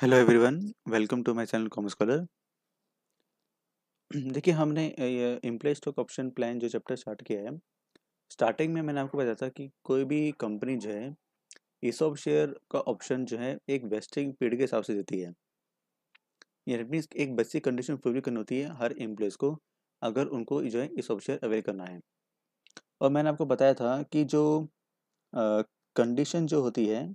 Hello everyone welcome to my channel commerce caller देखिए हमने employee stock option plan जो chapter start किया है स्टार्टिंग में मैंने आपको बताया था कि कोई भी कंपनी जो है इस ऑफ शेयर का ऑप्शन जो है एक वेस्टिंग पीरियड के हिसाब से देती है यानी मीन्स एक बेसिक कंडीशन फुलफिल करनी होती है हर एम्प्लॉयज़ को अगर उनको जो है इस ऑफ शेयर अवेल करना है और मैंने आपको बताया था कि जो कंडीशन जो होती है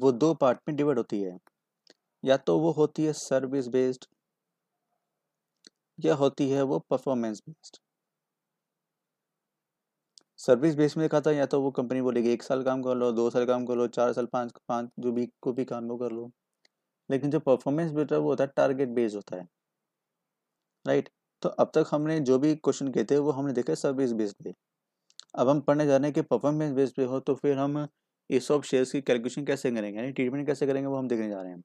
वो दो पार्ट में डिवाइड होती है या तो वो होती है सर्विस बेस्ड या होती है वो परफॉर्मेंस बेस्ड सर्विस बेस में देखा था या तो वो कंपनी बोलेगी एक साल काम कर लो दो साल काम कर लो चार साल पाँच पाँच जो भी को भी काम वो कर लो लेकिन जो परफॉर्मेंस बेटर वो होता है टारगेट बेस्ड होता है राइट तो अब तक हमने जो भी क्वेश्चन कहते हैं वो हमने देखा सर्विस बेस्ड पे अब हम पढ़ने जा रहे हैं कि परफॉर्मेंस बेस्ड पे हो तो फिर हम इस ऑफ शेयर्स की कैलकुलेशन कैसे करेंगे यानी ट्रीटमेंट कैसे करेंगे वो हम देखने जा रहे हैं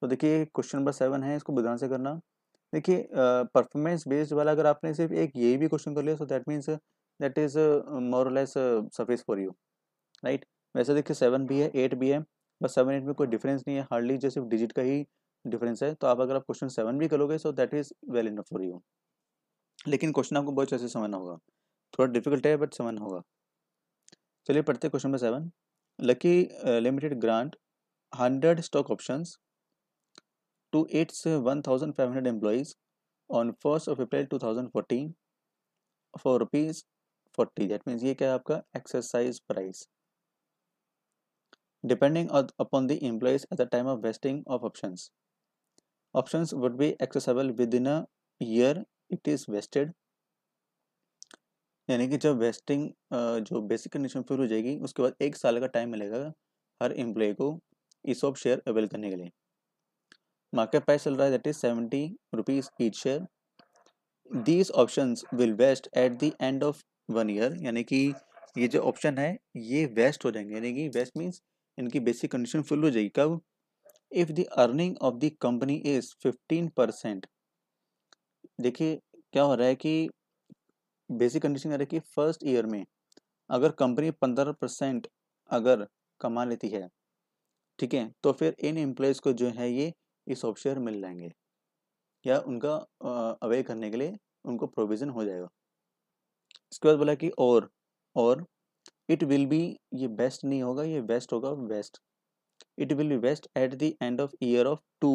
तो देखिए क्वेश्चन नंबर सेवन है इसको बुधान से करना देखिए परफॉर्मेंस बेस्ड वाला अगर आपने सिर्फ एक यही भी क्वेश्चन कर लिया so that means that is more less suffice for you right वैसे देखिए सेवन भी है एट भी है बस सेवन एट में कोई डिफरेंस नहीं है हार्डली जो सिर्फ डिजिट का ही डिफरेंस है तो आप अगर आप क्वेश्चन सेवन भी करोगे so that is well enough for you लेकिन क्वेश्चन आपको बहुत अच्छे से समझना होगा थोड़ा डिफिकल्ट है बट समझना होगा चलिए पढ़ते question number seven Lucky uh, Limited grant 100 stock options to its 1500 employees on 1st of April 2014 for rupees 40 that means ये क्या है exercise price depending upon the employees at the time of vesting of options options would be accessible within a year it is vested यानी कि जब wasting जो basic condition फिर हो जाएगी उसके बाद एक साल का टाइम मिलेगा हर एम्प्लॉय को इस ऑफ शेयर अवेल करने के लिए मार्केट प्राइस चल रहा है that is seventy rupees each share these option will vest at the end of one year यानी कि ये जो ऑप्शन है ये वेस्ट हो जाएंगे यानी कि वेस्ट मीन्स इनकी बेसिक कंडीशन फुल हो जाएगी कब if the earning of the company is fifteen percent देखिए क्या हो रहा है कि बेसिक कंडीशन क्या रखी फर्स्ट ईयर में अगर कंपनी पंद्रह परसेंट अगर कमा लेती है ठीक है तो फिर इन एम्प्लॉयज़ को जो है ये इस ऑप्शन मिल जाएंगे या उनका अवे करने के लिए उनको प्रोविज़न हो जाएगा इसके बाद बोला कि और और इट विल बी ये बेस्ट नहीं होगा ये बेस्ट होगा vest it will be vest at the end of year of two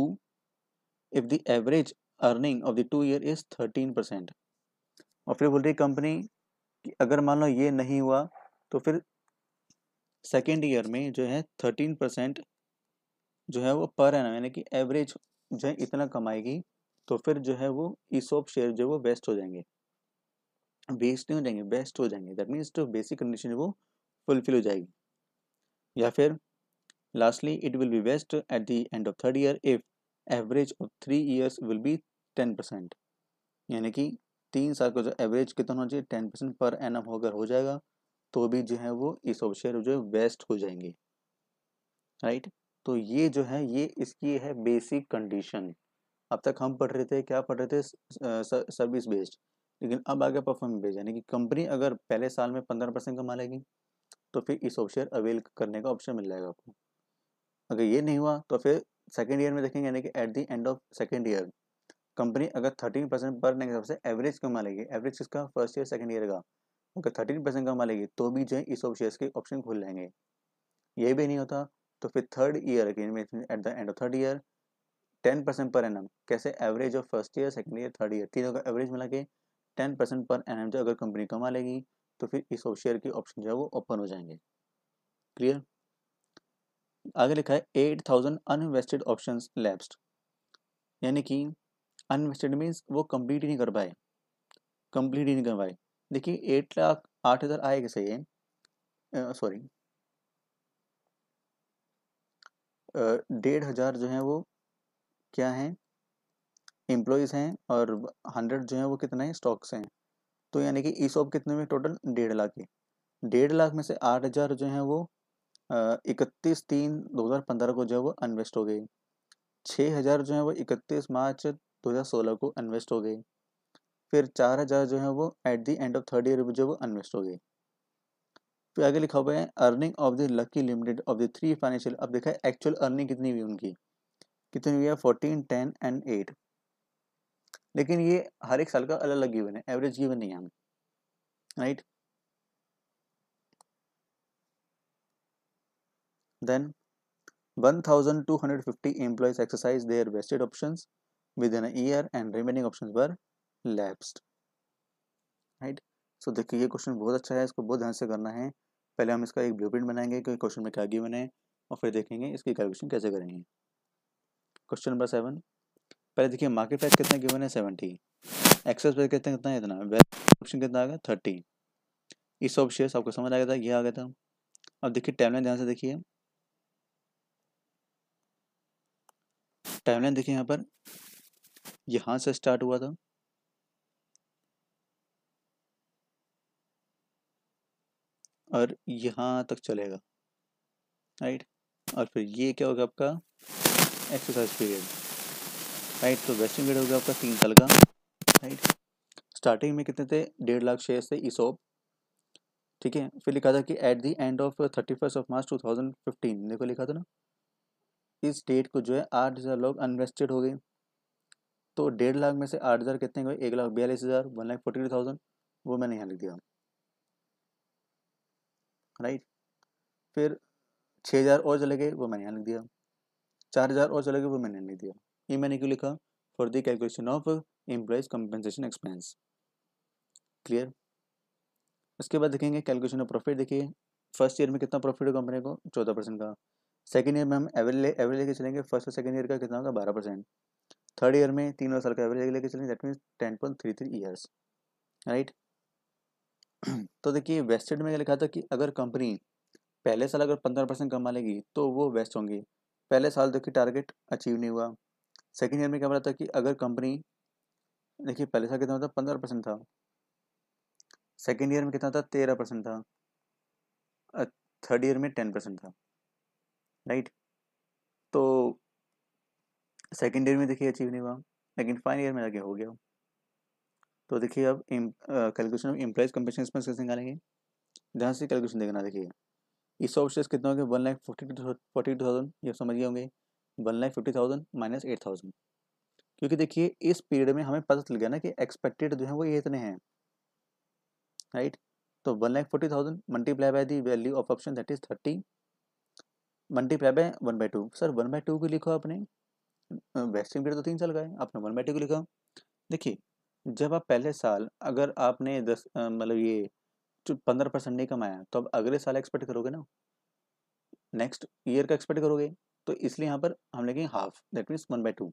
if the average earning of the two year is thirteen percent और फिर बोल रही कंपनी कि अगर मान लो ये नहीं हुआ तो फिर सेकेंड ईयर में जो है थर्टीन परसेंट जो है वो पर है ना यानी कि एवरेज जो है इतना कमाएगी तो फिर जो है वो ईसोप शेयर जो है वो बेस्ट हो जाएंगे बेस्ट नहीं हो जाएंगे बेस्ट हो जाएंगे दैट मीन्स जो बेसिक कंडीशन है वो फुलफिल हो जाएगी या फिर lastly it will be vest at the end of third year if average of three years will be ten percent यानी कि तीन साल का जो एवरेज कितना होना चाहिए ten percent per annum अगर हो जाएगा तो भी जो है वो इस ऑफ शेयर जो है वेस्ट हो जाएंगे राइट तो ये जो है ये इसकी है बेसिक कंडीशन अब तक हम पढ़ रहे थे क्या पढ़ रहे थे सर्विस बेस्ड लेकिन अब आगे परफॉर्मेंस बेस्ड यानी कि कंपनी अगर पहले साल में पंद्रह परसेंट कमा लेगी तो फिर इस ऑफ शेयर अवेल करने का ऑप्शन मिल जाएगा आपको अगर ये नहीं हुआ तो फिर सेकेंड ईयर में देखेंगे यानी कि at the end of second year company अगर थर्टीन परसेंट पर के हिसाब से एवरेज कमा लेगी एवरेज किसका फर्स्ट ईयर सेकंड ईयर का अगर थर्टीन परसेंट कमा लेगी तो भी जो है इस शेयर के ऑप्शन खुल लेंगे ये भी नहीं होता तो फिर third year at the end of third year ten percent per annum कैसे average of first year second year third year तीनों का एवरेज मिला के टेन परसेंट पर एन जो अगर कंपनी कमा लेगी तो फिर इस शेयर के ऑप्शन जो है वो ओपन हो जाएंगे क्लियर आगे लिखा है eight thousand unvested option lapse यानी कि अनवेस्टेड मीन्स वो कंप्लीट ही नहीं कर पाए कंप्लीट ही नहीं कर पाए देखिए एट लाख आठ हज़ार आएगा सही है सॉरी डेढ़ हज़ार जो है वो क्या है एम्प्लॉयज़ हैं और हंड्रेड जो है वो कितने हैं स्टॉक्स हैं तो यानी कि ई सॉप कितने में टोटल डेढ़ लाख है डेढ़ लाख में से आठ हज़ार जो है वो इकतीस तीन दो हज़ार पंद्रह को जो है वो अनवेस्ट हो गए छः हज़ार जो है वो इकतीस मार्च 2016 को इन्वेस्ट हो गई फिर चार हज़ार जो है वो at the end of third year जो वो इन्वेस्ट हो गई फिर आगे लिखा हुआ है earning of the Lucky Limited of the three financial अब देखा है एक्चुअल अर्निंग कितनी हुई उनकी कितनी हुई है फोर्टीन टेन एंड एट लेकिन ये हर एक साल का अलग अलग गिवन है एवरेज गिवन नहीं है right then one thousand two hundred fifty employees exercise their vested options within a year and remaining options were lapsed right so देखिए ये क्वेश्चन बहुत अच्छा है इसको बहुत ध्यान से करना है पहले हम इसका एक ब्लूप्रिंट बनाएंगे कि क्वेश्चन में क्या गिवन है और फिर देखेंगे इसकी कैलकुलेशन कैसे करेंगे क्वेश्चन नंबर सेवन पहले देखिए मार्केट प्राइस कितना गिवन है सेवेंटी एक्सेस प्राइस कितना कितना है इतना ऑप्शन कितना आ गया थर्टी इस ऑफ शेयर्स आपको समझ आ गया था ये आ गया था अब देखिए टाइमलाइन ध्यान से देखिए टाइमलाइन देखिए यहाँ पर यहाँ से स्टार्ट हुआ था और यहाँ तक चलेगा राइट और फिर ये क्या होगा आपका एक्सरसाइज पीरियड राइट तो वेस्टिंग पीरियड होगा आपका तीन साल का राइट स्टार्टिंग में कितने थे डेढ़ लाख शेयर थे ईसोप ठीक है फिर लिखा था कि at the end of thirty first of March two thousand fifteen देखो लिखा था ना इस डेट को जो है आठ हज़ार लोग अनवेस्टेड हो गए तो डेढ़ लाख में से आठ हज़ार कितने गए एक लाख बयालीस हज़ार one lakh forty two thousand वो मैंने यहाँ लिख दिया राइट फिर छः हज़ार और चले गए वो मैंने यहाँ लिख दिया चार हज़ार और चले गए वो मैंने लिख दिया ये मैंने क्यों लिखा for the calculation of employees compensation expense clear उसके बाद देखेंगे कैलकुलेशन ऑफ प्रॉफिट देखिए फर्स्ट ईयर में कितना प्रॉफिट होगा कंपनी को चौदह परसेंट का सेकेंड ईयर में हम एवरेज एवरेज लेके चलेंगे फर्स्ट और सेकेंड ईयर का कितना होगा बारह परसेंट थर्ड ईयर में तीन और साल का एवरेज लेके चलेंगे that means ten point three three years right तो देखिए वेस्टेड में लिखा था कि अगर कंपनी पहले साल अगर पंद्रह परसेंट कमा लेगी तो वो वेस्ट होंगी पहले साल देखिए टारगेट अचीव नहीं हुआ सेकेंड ईयर में क्या बोला था कि अगर कंपनी देखिए पहले साल कितना था पंद्रह परसेंट था सेकेंड ईयर में कितना था तेरह परसेंट था थर्ड ईयर में टेन परसेंट था राइट तो सेकेंड ईयर में देखिए अचीव नहीं हुआ लेकिन फाइनल ईयर में आगे हो गया तो देखिए अब calculation of employees compensation expense कैसे निकालेंगे जहाँ से कैलकुलेशन देखना देखिए इस ऑप्शन कितना हो गया one lakh forty two forty two thousand ये समझिए होंगे one lakh fifty thousand minus eight thousand क्योंकि देखिए इस पीरियड में हमें पता चल गया ना कि एक्सपेक्टेड जो है वो ये इतने हैं राइट तो one lakh forty thousand multiply by the value of option that is thirty multiply by one by two sir one by two को लिखो आपने वेस्टिंग पीरियड तो तीन साल का है आप वन मेट्रिक लिखा देखिए जब आप पहले साल अगर आपने दस मतलब ये पंद्रह परसेंट नहीं कमाया तो अब अगले साल एक्सपेक्ट करोगे ना नेक्स्ट ईयर का एक्सपेक्ट करोगे तो इसलिए यहाँ पर हम लेंगे half that means one by two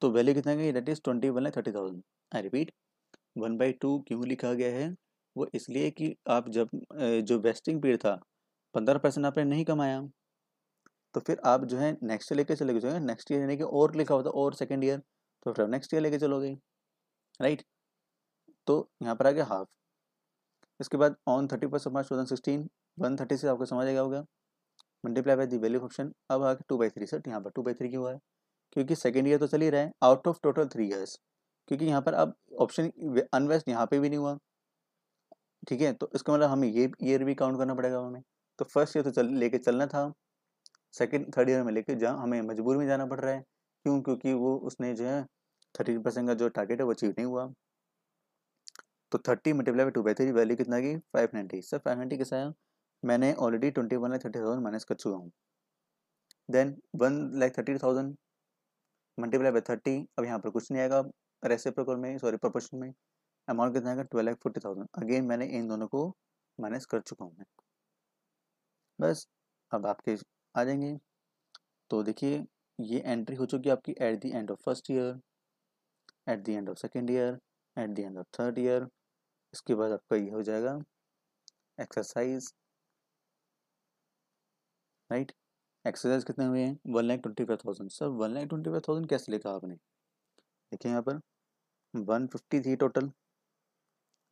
तो वैल्यू कितना गई that is twenty one thirty thousand I repeat one by two क्यों लिखा गया है वो इसलिए कि आप जब जो वेस्टिंग पीरियड था पंद्रह परसेंट आपने नहीं कमाया तो फिर आप जो है नेक्स्ट ईयर लेके चले जाओगे नेक्स्ट ईयर यानी कि और लिखा होता है और सेकेंड ईयर तो फिर आप नेक्स्ट ईयर लेके चलोगे राइट तो यहाँ पर आ गया हाफ इसके बाद on thirty first March two thousand sixteen one thirty से आपको समझ आ गया होगा multiply by the value option अब आगे टू बाई थ्री सर यहाँ पर टू बाई थ्री क्यों है क्योंकि सेकेंड ईयर तो चल ही रहा है out of total three years क्योंकि यहाँ पर अब ऑप्शन अनवेस्ट यहाँ पे भी नहीं हुआ ठीक है तो इसका मतलब हमें ये ईयर भी काउंट करना पड़ेगा हमें तो फर्स्ट ईयर तो चल लेके चलना था सेकेंड थर्ड ईयर में लेके जहाँ हमें मजबूर में जाना पड़ रहा है क्यों क्योंकि वो उसने जो है थर्टी परसेंट का जो टारगेट है वो अचीव नहीं हुआ तो thirty multiply by two by three value कितना की five ninety sir five ninety कैसा है मैंने already twenty one lakh thirty thousand minus कर चुका हूँ then one lakh thirty thousand multiply by thirty अब यहाँ पर कुछ नहीं आएगा रेसे प्रकोर में सॉरी प्रोपोर्शन में अमाउंट कितना आएगा twelve lakh forty thousand again मैंने इन दोनों को माइनस कर चुका हूँ मैं बस अब आपके आ जाएंगे तो देखिए ये एंट्री हो चुकी है आपकी at the end of first year at the end of second year at the end of third year इसके बाद आपका ये हो जाएगा एक्सरसाइज राइट एक्सरसाइज कितने हुए हैं one lakh twenty five thousand sir one lakh twenty five thousand कैसे लिखा आपने देखिए यहाँ पर वन फिफ्टी थी टोटल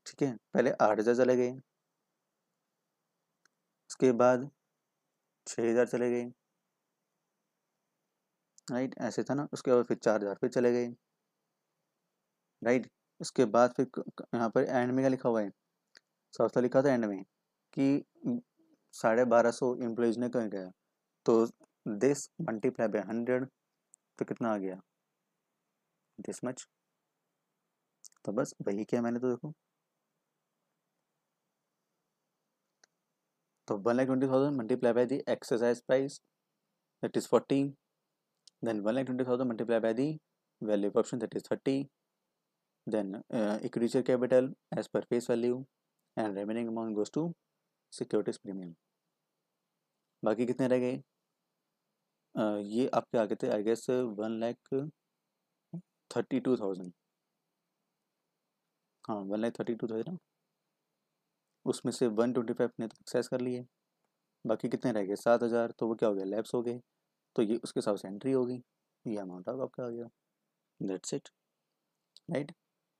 ठीक है पहले आठ हज़ार चले गए इसके बाद छः हज़ार चले गए राइट ऐसे था ना उसके बाद फिर चार हज़ार फिर चले गए राइट उसके बाद फिर यहाँ पर एंड में क्या लिखा हुआ है साफ लिखा था एंड में कि साढ़े बारह सौ एम्प्लॉयज ने कहीं गया तो दिस मल्टीप्लाई बाय हंड्रेड तो कितना आ गया दिस मच तो बस वही क्या मैंने तो देखो तो one lakh twenty thousand multiply by the exercise price that is forty then one lakh twenty thousand multiply by the value option that is thirty then equity share capital as per face value and remaining amount goes to securities premium बाकी कितने रह गए uh, ये आपके आगे थे I guess one lakh thirty two thousand हाँ one lakh thirty two thousand उसमें से वन ट्वेंटी फाइव ने तो एक्सेस कर लिए बाकी कितने रह गए सात हज़ार तो वो क्या हो गया लैब्स हो गए तो ये उसके हिसाब से एंट्री होगी ये अमाउंट ऑफ आपका आ गया दैट्स इट राइट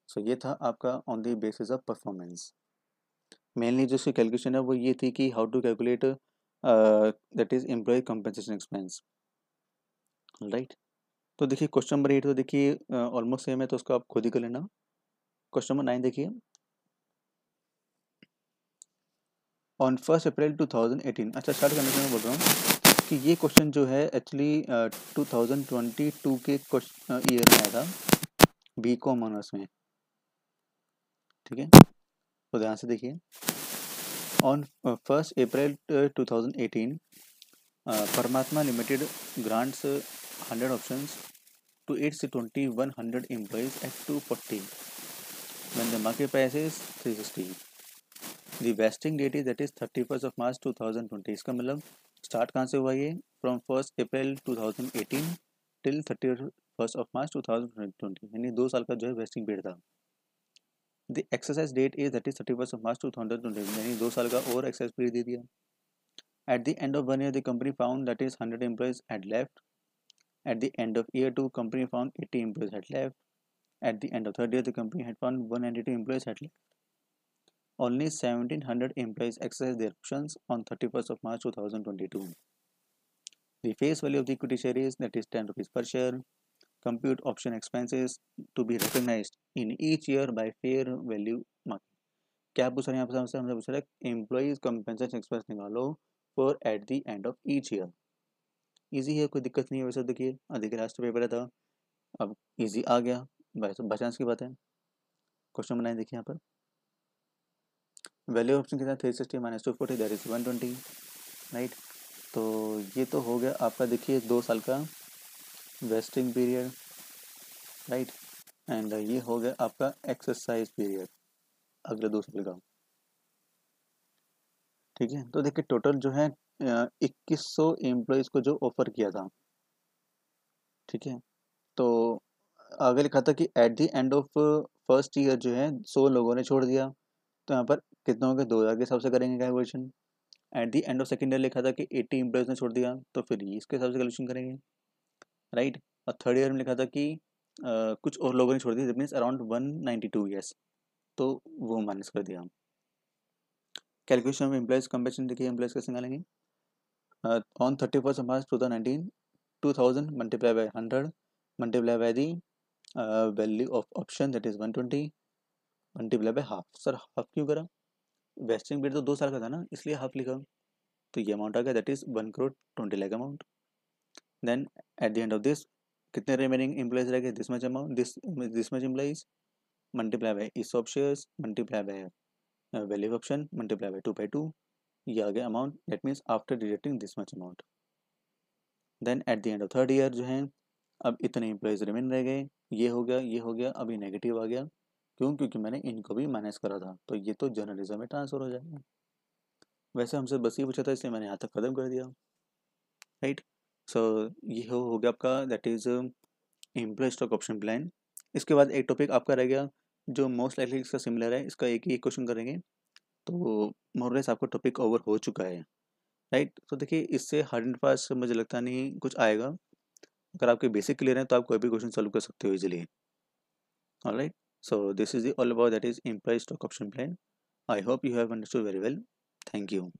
सो ये था आपका on the basis of performance mainly जो उसकी कैलकुलेशन है वो ये थी कि how to calculate that is employ compensation expense right तो देखिए क्वेश्चन नंबर एट तो देखिए ऑलमोस्ट uh, सेम है तो उसको आप खुद ही कर लेना क्वेश्चन नंबर नाइन देखिए ऑन फर्स्ट अप्रैल 2018 अच्छा स्टार्ट करने से मैं बोल रहा हूँ कि ये क्वेश्चन जो है actually two thousand twenty two के ईयर uh, में आया था बी कॉम ऑनर्स में ठीक है तो ध्यान से देखिए on first April 2018 Parmatma limited grants 100 options to 8 C20 100 employees at 240 when the market price three sixty the vesting date is that is thirty first of March two thousand twenty इसका मतलब start कहाँ से हुआ ये from first April two thousand eighteen till thirty first of March two thousand twenty यानी दो साल का जो है वेस्टिंग पीरियड था the exercise date is that is thirty first of March two thousand twenty यानी दो साल का और एक्सरसाइज पीरियड दे दिया at the end of one year the company found that is hundred employees at left at the end of year two company found eighty employees at left at the end of third year the company had found one and two employees at left only 1700 employees exercised their options on 31st of March 2022. The face value of the equity share is that is 10 rupees per share. Compute option expenses to be recognized in each year by fair value mark. क्या पूछ रहे हैं आपसे हमसे हमसे पूछ रहे हैं एम्प्लॉयज कंपेंसेशन एक्सपेंस निकालो for at the end of each year easy है कोई दिक्कत नहीं है वैसे देखिए अधिक लास्ट पेपर था अब इजी आ गया वैसे बचांस की बात है क्वेश्चन बनाए देखिए यहाँ पर वैल्यू ऑप्शन के साथ three sixty minus two forty that is one twenty right तो ये तो हो गया आपका देखिए दो साल का वेस्टिंग पीरियड राइट एंड ये हो गया आपका एक्सरसाइज पीरियड अगले दो साल का ठीक है तो देखिए टोटल जो है इक्कीस सौ एम्प्लॉयज़ को जो ऑफर किया था ठीक है तो आगे लिखा था कि at the end of first year जो है सौ लोगों ने छोड़ दिया तो यहाँ पर कितने होंगे दो हज़ार के हिसाब से करेंगे calculation at the end of second year लिखा था कि एट्टी एम्प्लॉयज़ ने छोड़ दिया तो फिर इसके हिसाब से कैलकुलेशन करेंगे राइट right? और थर्ड ईयर में लिखा था कि आ, कुछ और लोगों ने छोड़ दिया that means around one ninety two years तो वो माइनस कर दिया हम कैलकुलेशन में एम्प्लॉयज़ कंपेशन देखिए एम्प्लॉयज़ कैसे निकालेंगे on thirty first March two thousand nineteen two thousand multiply by hundred multiply by the value of option that is one twenty multiply by half sir half क्यों करा vesting period तो दो साल का था ना इसलिए हाफ लिखा तो ये अमाउंट आ गया that is one crore twenty lakh amount then at the end of this कितने रिमेनिंग एम्प्लॉयज रह गए this much amount this this much employees multiply by इस of shares multiply by value option multiply by two by two ये आ गया amount that means after deducting this much amount then at the end of third year जो है अब इतने employees remain रह गए ये हो गया ये हो गया अभी नेगेटिव आ गया क्यों क्योंकि मैंने इनको भी माइनस करा था तो ये तो जर्नलिज्म में ट्रांसफर हो जाएगा वैसे हमसे बस ये पूछा था इसलिए मैंने यहाँ तक ख़त्म कर दिया राइट सो so, ये हो, हो गया आपका that is employee stock option plan इसके बाद एक टॉपिक आपका रह गया जो मोस्ट लाइकली इसका सिमिलर है इसका एक ही एक क्वेश्चन करेंगे तो मोरलेस आपका टॉपिक ओवर हो चुका है राइट तो देखिए इससे हार्ड एंड फास्ट मुझे लगता नहीं कुछ आएगा अगर आपके बेसिक क्लियर हैं तो आप कोई भी क्वेश्चन सॉल्व कर सकते हो easily right? So this is the all about that is implied stock option plan. I hope you have understood very well. Thank you.